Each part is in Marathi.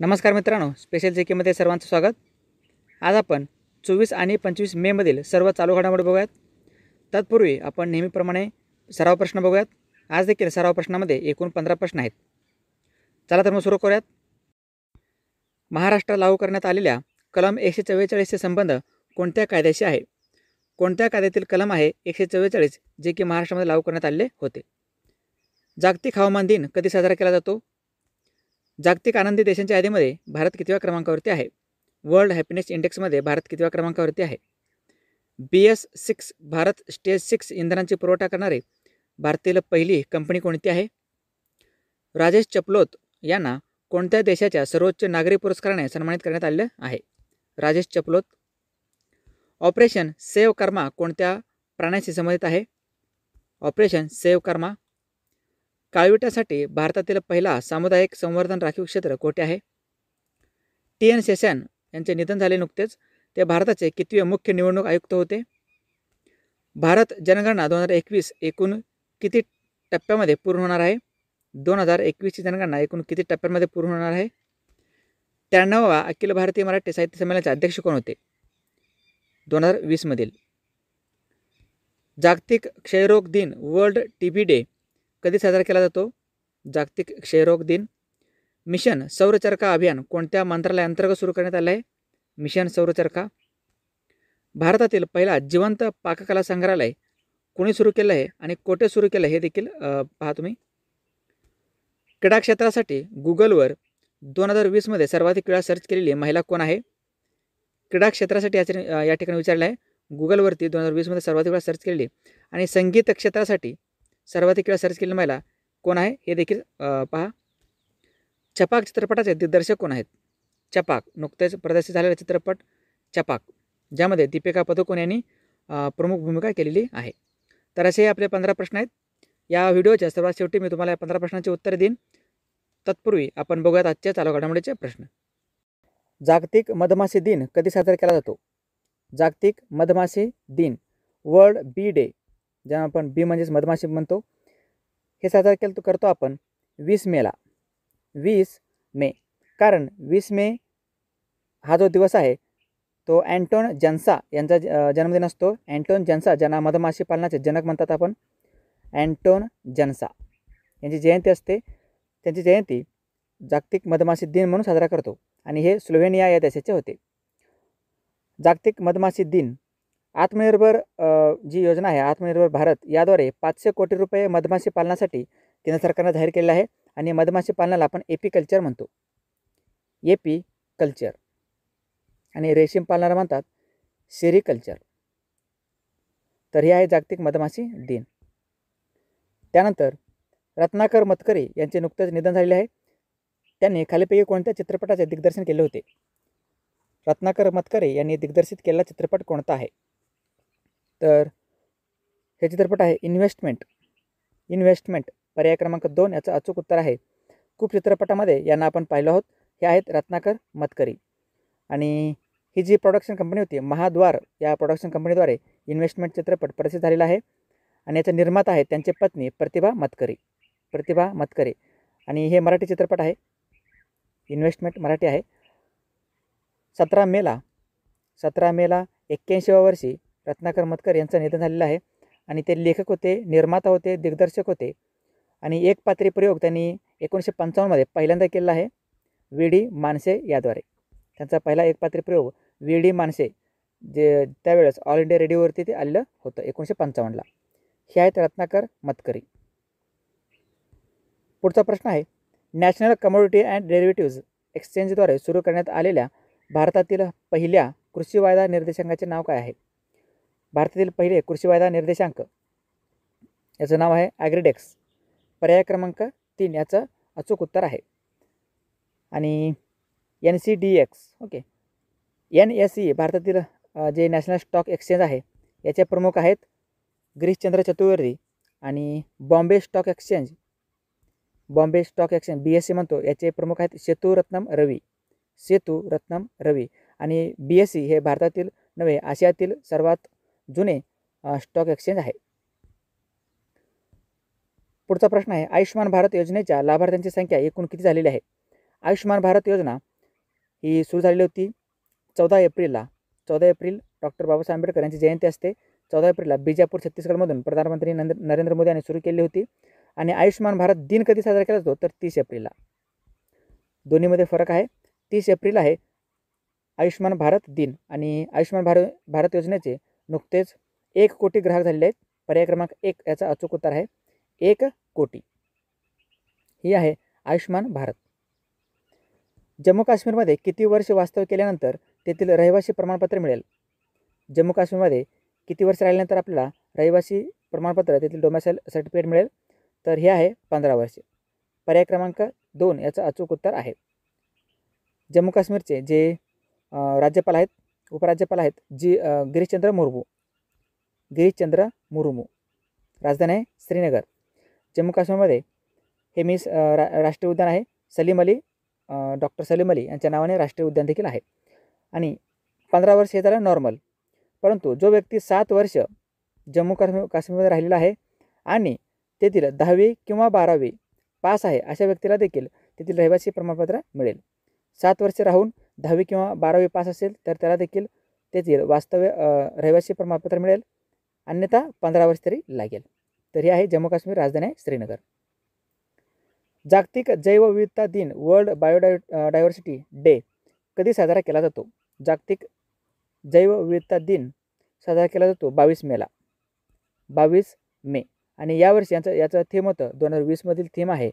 नमस्कार मित्रांनो स्पेशल जे केमध्ये सर्वांचं स्वागत आज आपण चोवीस आणि पंचवीस मेमधील सर्व चालू घडामोडी बघूयात तत्पूर्वी आपण नेहमीप्रमाणे सराव प्रश्न बघूयात आज देखील सराव प्रश्नामध्ये एकूण पंधरा प्रश्न आहेत चला तर मग सुरू करूयात महाराष्ट्रात लागू करण्यात आलेल्या कलम एकशे चव्वेचाळीसचे संबंध कोणत्या कायद्याशी आहे कोणत्या कायद्यातील कलम आहे एकशे चव्वेचाळीस जे की महाराष्ट्रामध्ये लागू करण्यात आलेले होते जागतिक हवामान दिन कधी साजरा केला जातो जागतिक आनंदी देशांच्या यादीमध्ये भारत कितव्या क्रमांकावरती आहे वर्ल्ड हॅपीनेस इंडेक्समध्ये भारत कितव्या क्रमांकावरती आहे B S six Bharat stage six इंधनांची पुरवठा करणारी भारतातील पहिली कंपनी कोणती आहे राजेश चपलोत यांना कोणत्या देशाच्या सर्वोच्च नागरी पुरस्काराने सन्मानित करण्यात आलेलं आहे राजेश चपलोत ऑपरेशन सेव कर्मा कोणत्या प्राण्याशी संबंधित आहे ऑपरेशन सेव कर्मा काळविटासाठी भारतातील पहिला सामुदायिक संवर्धन राखीव क्षेत्र कोठे आहे टी एन सेशन यांचे निधन झाले नुकतेच ते भारताचे कितवे मुख्य निवडणूक आयुक्त होते भारत जनगणना दोन हजार एकवीस एकूण किती टप्प्यामध्ये पूर्ण होणार आहे दोन हजार एकवीसची जनगणना एकूण किती टप्प्यांमध्ये पूर्ण होणार आहे त्र्याण्णवा अखिल भारतीय मराठी साहित्य संमेलनाचे अध्यक्ष कोण होते दोन हजार वीसमधील जागतिक क्षयरोग दिन वर्ल्ड टी बी डे कधी साजरा केला जातो जागतिक क्षयरोग दिन मिशन सौरचरका अभियान कोणत्या मंत्रालयाअंतर्गत सुरू करण्यात आलं आहे मिशन सौरचरका भारतातील पहिला जिवंत पाककला संग्रहालय कोणी सुरू केलं आहे आणि कोठे सुरू केलं हे देखील पहा तुम्ही क्रीडा क्षेत्रासाठी गुगलवर दोन हजार वीसमध्ये सर्वाधिक वेळा सर्च केलेली महिला कोण आहे क्रीडा क्षेत्रासाठी याच्या या ठिकाणी विचारलं आहे गुगलवरती दोन हजार वीसमध्ये सर्वाधिक वेळा सर्च केलेली आणि संगीत क्षेत्रासाठी सर्वाधिक वेळा सर्च केलेला महिला कोण आहे हे देखील पहा चपाक चित्रपटाचे दिग्दर्शक कोण आहेत चपाक नुकतेच प्रदर्शित झालेला चित्रपट चपाक ज्यामध्ये दीपिका पदुकोन यांनी प्रमुख भूमिका केलेली आहे तर असे आपले पंधरा प्रश्न आहेत या व्हिडिओच्या सर्वात शेवटी मी तुम्हाला या पंधरा प्रश्नांची उत्तरे देईन तत्पूर्वी आपण बघूयात आजच्या चालू घडामोडीचे प्रश्न जागतिक मधमाशी दिन कधी साजरा केला जातो जागतिक मधमाशी दिन वर्ल्ड बी डे ज्या आपण बी म्हणजेच मधमाशी म्हणतो हे साजरा केलं करतो आपण वीस मेला वीस मे कारण वीस मे हा जो दिवस आहे तो अँटोन जनसा यांचा जन्मदिन असतो अँटोन जनसा ज्यांना मधमाशी पालनाचे जनक म्हणतात आपण अँटोन जनसा यांची जयंती असते त्यांची जयंती जागतिक मधमाशी दिन म्हणून साजरा करतो आणि हे स्लोव्हेनिया या देशाचे होते जागतिक मधमाशी दिन आत्मनिर्भर जी योजना आहे आत्मनिर्भर भारत याद्वारे पाचशे कोटी रुपये मधमाशी पालनासाठी केंद्र सरकारनं जाहीर केलेलं आहे आणि मधमाशी पालनाला आपण एपी कल्चर म्हणतो एपी कल्चर आणि रेशीम पालनाला म्हणतात सेरी कल्चर तर हे आहे जागतिक मधमाशी दिन त्यानंतर रत्नाकर मतकरे यांचे नुकतंच निधन झालेले आहे त्यांनी खालीपैकी कोणत्या चित्रपटाचे दिग्दर्शन केले होते रत्नाकर मतकरे यांनी दिग्दर्शित केलेला चित्रपट कोणता आहे तर हे चित्रपट आहे इन्व्हेस्टमेंट इन्व्हेस्टमेंट पर्याय क्रमांक दोन याचं अचूक उत्तर आहे खूप चित्रपटामध्ये यांना आपण पाहिलो आहोत हे आहेत रत्नाकर मतकरी आणि ही जी प्रोडक्शन कंपनी होती महाद्वार या प्रोडक्शन कंपनीद्वारे इन्व्हेस्टमेंट चित्रपट प्रसिद्ध झालेला आहे आणि याचे निर्माता आहे त्यांचे पत्नी प्रतिभा मतकरी प्रतिभा मतकरी आणि हे मराठी चित्रपट आहे इन्व्हेस्टमेंट मराठी आहे सतरा मेला सतरा मेला एक्क्याऐंशीव्या वर्षी रत्नाकर मतकर यांचं निधन झालेलं आहे आणि ते लेखक होते निर्माता होते दिग्दर्शक होते आणि एक पात्री प्रयोग त्यांनी एकोणीसशे पंचावन्नमध्ये पहिल्यांदा केला आहे वी डी मानसे याद्वारे त्यांचा पहिला एक पात्री प्रयोग वी डी मानसे जे त्यावेळेस ऑल इंडिया रेडिओवरती ते आलेलं होतं एकोणीसशे पंचावन्नला हे आहेत रत्नाकर मतकरी पुढचा प्रश्न आहे नॅशनल कमोडिटी अँड डेरिव्हेटिव्ज एक्सचेंजद्वारे सुरू करण्यात आलेल्या भारतातील पहिल्या कृषी वायदा निर्देशांकाचे नाव काय आहे भारतातील पहिले कृषी वायदा निर्देशांक याचं नाव आहे ॲग्रिडेक्स पर्याय क्रमांक तीन याचं अचूक उत्तर आहे आणि N C D X okay N S E भारतातील जे नॅशनल स्टॉक एक्सचेंज आहे याचे प्रमुख आहेत गिरीशचंद्र चतुर्वेदी आणि Bombay stock exchange Bombay stock exchange B S C म्हणतो याचे प्रमुख आहेत सेतुरत्नम रवी सेतू रत्नम रवी आणि बी एस सी हे भारतातील नव्हे आशियातील सर्वात जुने स्टॉक एक्सचेंज आहे पुढचा प्रश्न आहे आयुष्मान भारत योजनेच्या लाभार्थ्यांची संख्या एकूण किती झालेली आहे आयुष्मान भारत योजना ही सुरू झालेली होती चौदा एप्रिलला चौदा एप्रिल डॉक्टर बाबासाहेब आंबेडकर यांची जयंती असते चौदा एप्रिलला बिजापूर छत्तीसगडमधून प्रधानमंत्री नरेंद्र मोदी यांनी सुरू केली होती आणि आयुष्मान भारत दिन कधी साजरा केला जातो तर तीस एप्रिलला दोन्हीमध्ये फरक आहे तीस एप्रिल आहे आयुष्मान भारत दिन आणि आयुष्मान भारत भारत योजनेचे नुकतेच एक कोटी ग्राहक झालेले आहेत पर्याय क्रमांक एक याचा अचूक उत्तर आहे एक कोटी ही आहे आयुष्मान भारत जम्मू काश्मीरमध्ये किती वर्ष वास्तव केल्यानंतर तेथील रहिवासी प्रमाणपत्र मिळेल जम्मू काश्मीरमध्ये किती वर्ष राहिल्यानंतर आपल्याला रहिवासी प्रमाणपत्र तेथील डोमॅसाईल सर्टिफिकेट मिळेल तर हे आहे पंधरा वर्षे पर्याय क्रमांक दोन याचं अचूक उत्तर आहे जम्मू काश्मीरचे जे राज्यपाल आहेत उपराज्यपाल आहेत जी गिरीशचंद्र मुर्मू गिरीशचंद्र मुर्मू राजधानी आहे श्रीनगर जम्मू काश्मीरमध्ये हे मिस रा राष्ट्रीय उद्यान आहे सलीम अली डॉक्टर सलीम अली यांच्या नावाने राष्ट्रीय उद्यान देखील आहे आणि पंधरा वर्ष हे झालं नॉर्मल परंतु जो व्यक्ती सात वर्ष जम्मू काश्मीर काश्मीरमध्ये राहिलेला आहे आणि तेथील दहावी किंवा बारावी पास आहे अशा व्यक्तीला देखील तेथील रहिवासी प्रमाणपत्र मिळेल सात वर्षे राहून दहावी किंवा बारावी पास असेल तर त्याला देखील तेच येईल वास्तव्य रहिवासी प्रमाणपत्र मिळेल अन्यथा पंधरा वर्ष तरी लागेल तर हे आहे जम्मू काश्मीर राजधानी आहे श्रीनगर जागतिक जैवविविधता दिन वर्ल्ड बायोडाय डायव्हर्सिटी डे कधी साजरा केला जातो जागतिक जैवविविधता दिन साजरा केला जातो बावीस मेला बावीस मे आणि यावर्षी यांचं याचं थीम होतं दोन हजार वीसमधील थीम आहे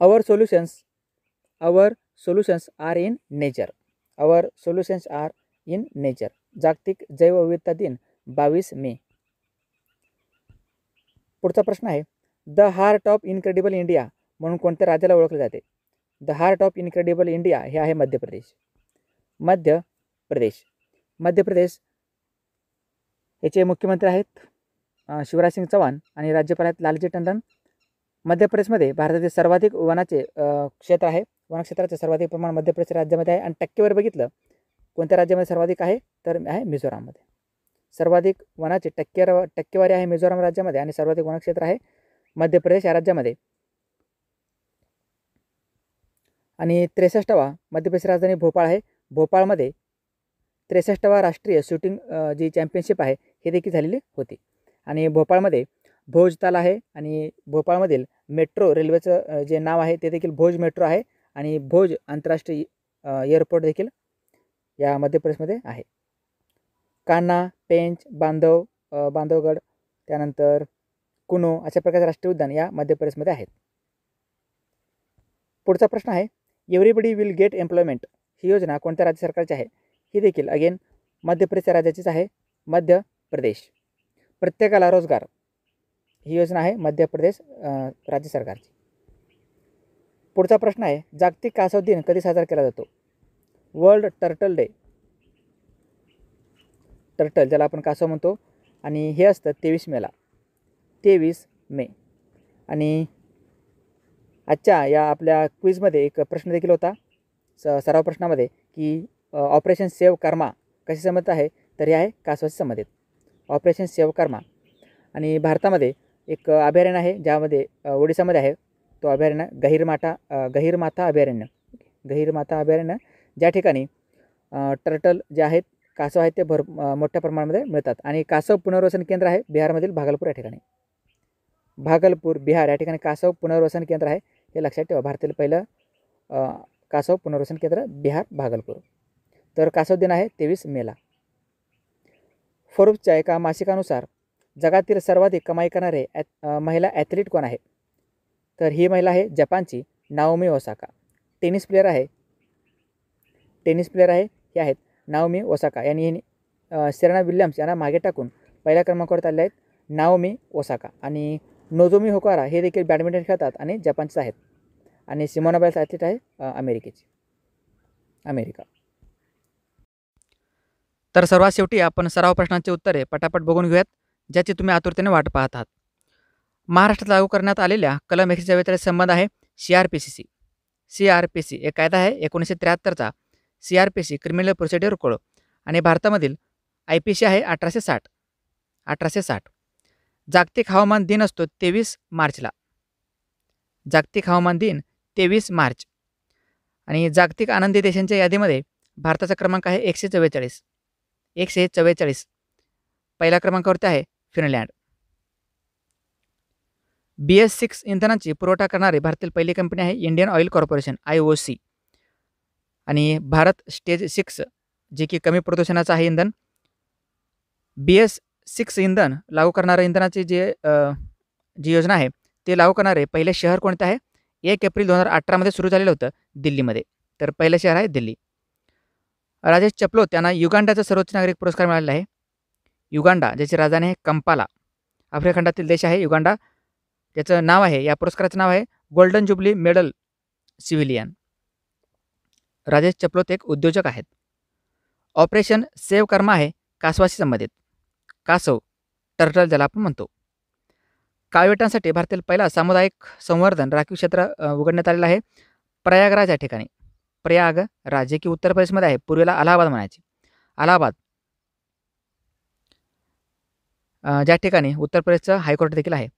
our solutions our solutions are in nature our solutions are in nature जागतिक जैवविविधता दिन बावीस मे पुढचा प्रश्न आहे the heart of incredible India म्हणून कोणत्या राज्याला ओळखले जाते the heart of incredible India हे आहे मध्य प्रदेश मध्य प्रदेश मध्य प्रदेश याचे मुख्यमंत्री आहेत शिवराज सिंग चव्हाण आणि राज्यपाल आहेत लालजी टंडन मध्य प्रदेशमध्ये भारतातील सर्वाधिक वनाचे क्षेत्र आहे वनक्षेत्राचं सर्वाधिक प्रमाण मध्य प्रदेश राज्यामध्ये आहे आणि टक्केवारी बघितलं कोणत्या राज्यामध्ये सर्वाधिक आहे तर आहे मिझोराममध्ये सर्वाधिक वनाची टक्के टक्केवारी आहे मिझोराम राज्यामध्ये आणि सर्वाधिक वनक्षेत्र आहे मध्य प्रदेश या राज्यामध्ये आणि त्रेसष्टावा मध्य प्रदेश राजधानी भोपाळ आहे भोपाळमध्ये त्रेसष्टावा राष्ट्रीय शूटिंग जी चॅम्पियनशिप आहे हे देखील झालेली होती आणि भोपाळमध्ये भोजताल आहे आणि भोपाळमधील मेट्रो रेल्वेचं जे नाव आहे ते देखील भोज मेट्रो आहे आणि भोज आंतरराष्ट्रीय एअरपोर्ट देखील या मध्य प्रदेशमध्ये आहे कान्हा पेंच बांधव बांधवगड त्यानंतर कुनो अशा प्रकारचे राष्ट्रीय उद्यान या मध्य प्रदेशमध्ये आहेत पुढचा प्रश्न आहे एव्हरीबडी विल गेट एम्प्लॉयमेंट ही योजना कोणत्या राज्य सरकारची आहे ही देखील अगेन मध्य प्रदेश राज्याचीच आहे मध्य प्रदेश प्रत्येकाला रोजगार ही योजना आहे मध्य प्रदेश राज्य सरकारची पुढचा प्रश्न आहे जागतिक कासव दिन कधी साजरा केला जातो वर्ल्ड टर्टल डे टर्टल ज्याला आपण कासव म्हणतो आणि हे असतं तेवीस मेला तेवीस मे आणि आजच्या या आपल्या क्विजमध्ये एक प्रश्न देखील होता स सराव प्रश्नामध्ये की ऑपरेशन सेव कर्मा कशी संबंधित आहे तर हे आहे कासवाशी संबंधित ऑपरेशन सेव कर्मा आणि भारतामध्ये एक अभयारण्य आहे ज्यामध्ये ओडिसामध्ये आहे तो अभयारण्य गहिरमाठा गहिरमाथा अभयारण्य गहिरमाथा अभयारण्य ज्या ठिकाणी टर्टल जे आहेत कासव आहेत ते भर मोठ्या प्रमाणामध्ये मिळतात आणि कासव पुनर्वसन केंद्र आहे बिहारमधील भागलपूर या ठिकाणी भागलपूर बिहार या ठिकाणी कासव पुनर्वसन केंद्र आहे हे लक्षात ठेवा भारतातील पहिलं कासव पुनर्वसन केंद्र बिहार भागलपूर तर कासव दिन आहे तेवीस मेला फोर्बच्या एका मासिकानुसार जगातील सर्वाधिक कमाई करणारे ॲथ महिला ॲथलीट कोण आहे तर ही महिला आहे जपानची नाओमी ओसाका टेनिस प्लेअर आहे टेनिस प्लेअर आहे हे आहेत नाओमी ओसाका यांनी सेरेना विल्यम्स यांना मागे टाकून पहिल्या क्रमांकावर आले आहेत नाओमी ओसाका आणि नोजोमी होकारा हे देखील बॅडमिंटन खेळतात आणि जपानचे आहेत आणि सिमोना ॲथलीट आहे अमेरिकेची अमेरिका तर सर्वात शेवटी आपण सराव प्रश्नांची उत्तरे पटापट बघून घेऊयात ज्याची तुम्ही आतुरतेने वाट पाहत आहात महाराष्ट्रात लागू करण्यात आलेल्या कलम एकशे चव्वेचाळीस संबंध आहे C R P C C C R P C एक कायदा आहे एकोणीसशे त्र्याहत्तरचा C R P C criminal procedure code आणि भारतामधील आय पी सी आहे अठराशे साठ अठराशे साठ जागतिक हवामान दिन असतो तेवीस मार्चला जागतिक हवामान दिन तेवीस मार्च आणि जागतिक आनंदी देशांच्या यादीमध्ये भारताचा क्रमांक आहे एकशे चव्वेचाळीस एकशे चव्वेचाळीस पहिल्या क्रमांकावरती आहे फिनलँड बी एस सिक्स इंधनाची पुरवठा करणारी भारतातील पहिली कंपनी आहे Indian oil corporation I O C आणि भारत स्टेज सिक्स जे की कमी प्रदूषणाचं आहे इंधन बी एस सिक्स इंधन लागू करणाऱ्या इंधनाचे जे जी योजना आहे ते लागू करणारे पहिले शहर कोणते आहे एक एप्रिल दोन हजार अठरामध्ये सुरू झालेलं होतं दिल्लीमध्ये तर पहिलं शहर आहे दिल्ली राजेश चपलो त्यांना युगांडाचा सर्वोच्च नागरिक पुरस्कार मिळालेला आहे युगांडा ज्याची राजधानी आहे कंपाला आफ्रिका खंडातील देश आहे युगांडा याचं नाव आहे या पुरस्काराचं नाव आहे golden jubilee medal civilian Rajesh Chaplot एक उद्योजक आहेत ऑपरेशन सेव कर्मा आहे कासवाशी संबंधित कासव टर्टल ज्याला आपण म्हणतो काळवेटांसाठी भारतातील पहिला सामुदायिक संवर्धन राखीव क्षेत्र उघडण्यात आलेलं आहे प्रयागराज या ठिकाणी प्रयाग राज्य की उत्तर प्रदेशमध्ये आहे पूर्वेला अलाहाबाद म्हणायचे अलाहाबाद ज्या ठिकाणी उत्तर प्रदेशचं हायकोर्ट देखील आहे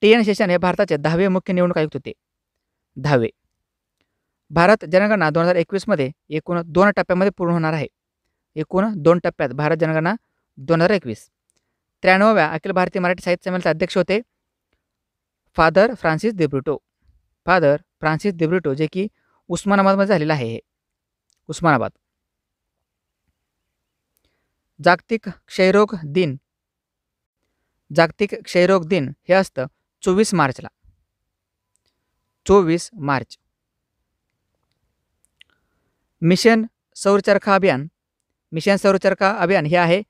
टी एन शेषन हे भारताचे दहावे मुख्य निवडणूक आयुक्त होते दहावे भारत जनगणना दोन हजार एकवीसमध्ये एकूण दोन टप्प्यामध्ये पूर्ण होणार आहे एकूण दोन टप्प्यात भारत जनगणना दोन हजार एकवीस त्र्याण्णव्या अखिल भारतीय मराठी साहित्य संमेलनाचे अध्यक्ष होते फादर फ्रान्सिस देब्रुटो फादर फ्रान्सिस देब्रुटो जे की उस्मानाबादमध्ये झालेलं आहे हे उस्मानाबाद जागतिक क्षयरोग दिन जागतिक क्षयरोग दिन हे असतं चोवीस मार्चला चोवीस मार्च मिशन सौरचरखा अभियान मिशन सौरचरखा अभियान हे आहे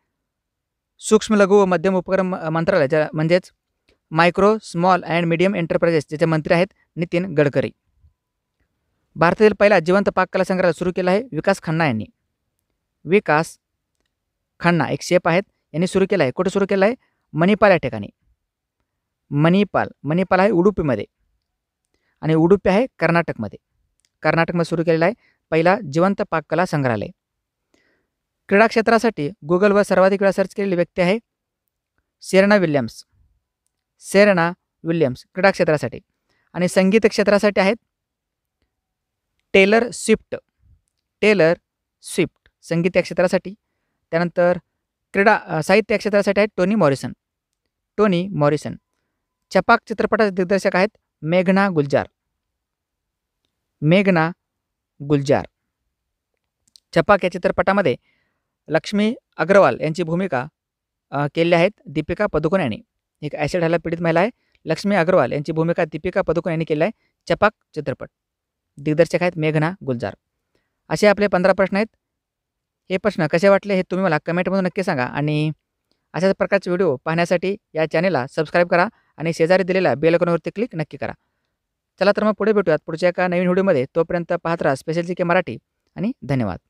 सूक्ष्म लघु व मध्यम उपक्रम मंत्रालय म्हणजेच micro small and medium enterprises ज्याचे मंत्री आहेत नितीन गडकरी भारतातील पहिला जिवंत पाककला संग्रहालय सुरू केला आहे विकास खन्ना यांनी विकास खन्ना एक शेप आहेत यांनी सुरू केला आहे कुठं सुरू केलं आहे मणिपाल या ठिकाणी मणिपाल मणिपाल आहे उडुपीमध्ये आणि उडुपी आहे कर्नाटकमध्ये कर्नाटकमध्ये सुरू केलेला आहे पहिला जिवंत पाककला संग्रहालय क्रीडा क्षेत्रासाठी गुगलवर सर्वाधिक वेळा सर्च केलेली व्यक्ती आहे सेरेना विल्यम्स सेरेना विल्यम्स क्रीडा क्षेत्रासाठी आणि संगीत क्षेत्रासाठी आहेत टेलर स्विफ्ट टेलर स्विफ्ट संगीत या क्षेत्रासाठी त्यानंतर क्रीडा साहित्य क्षेत्रासाठी आहेत Toni Morrison Toni Morrison Chhapaak चित्रपटाचे दिग्दर्शक आहेत मेघना गुलजार मेघना गुलजार छपाक या चित्रपटामध्ये लक्ष्मी अग्रवाल यांची भूमिका केली आहेत दीपिका पदुकोण यांनी एक ॲसिड हल्ला पीडित महिला आहे लक्ष्मी अग्रवाल यांची भूमिका दीपिका पदुकोण यांनी केली आहे चपाक चित्रपट दिग्दर्शक आहेत मेघना गुलजार असे आपले पंधरा प्रश्न आहेत हे प्रश्न कसे वाटले हे तुम्ही मला कमेंटमधून नक्की सांगा आणि अशाच प्रकारचे व्हिडिओ पाहण्यासाठी या चॅनेलला सबस्क्राईब करा आणि शेजारी दिलेल्या बेलकॉनवरती क्लिक नक्की करा चला तर मग पुढे भेटूयात पुढच्या एका नवीन व्हिडिओमध्ये तोपर्यंत पाहत राहा स्पेशल जी के मराठी आणि धन्यवाद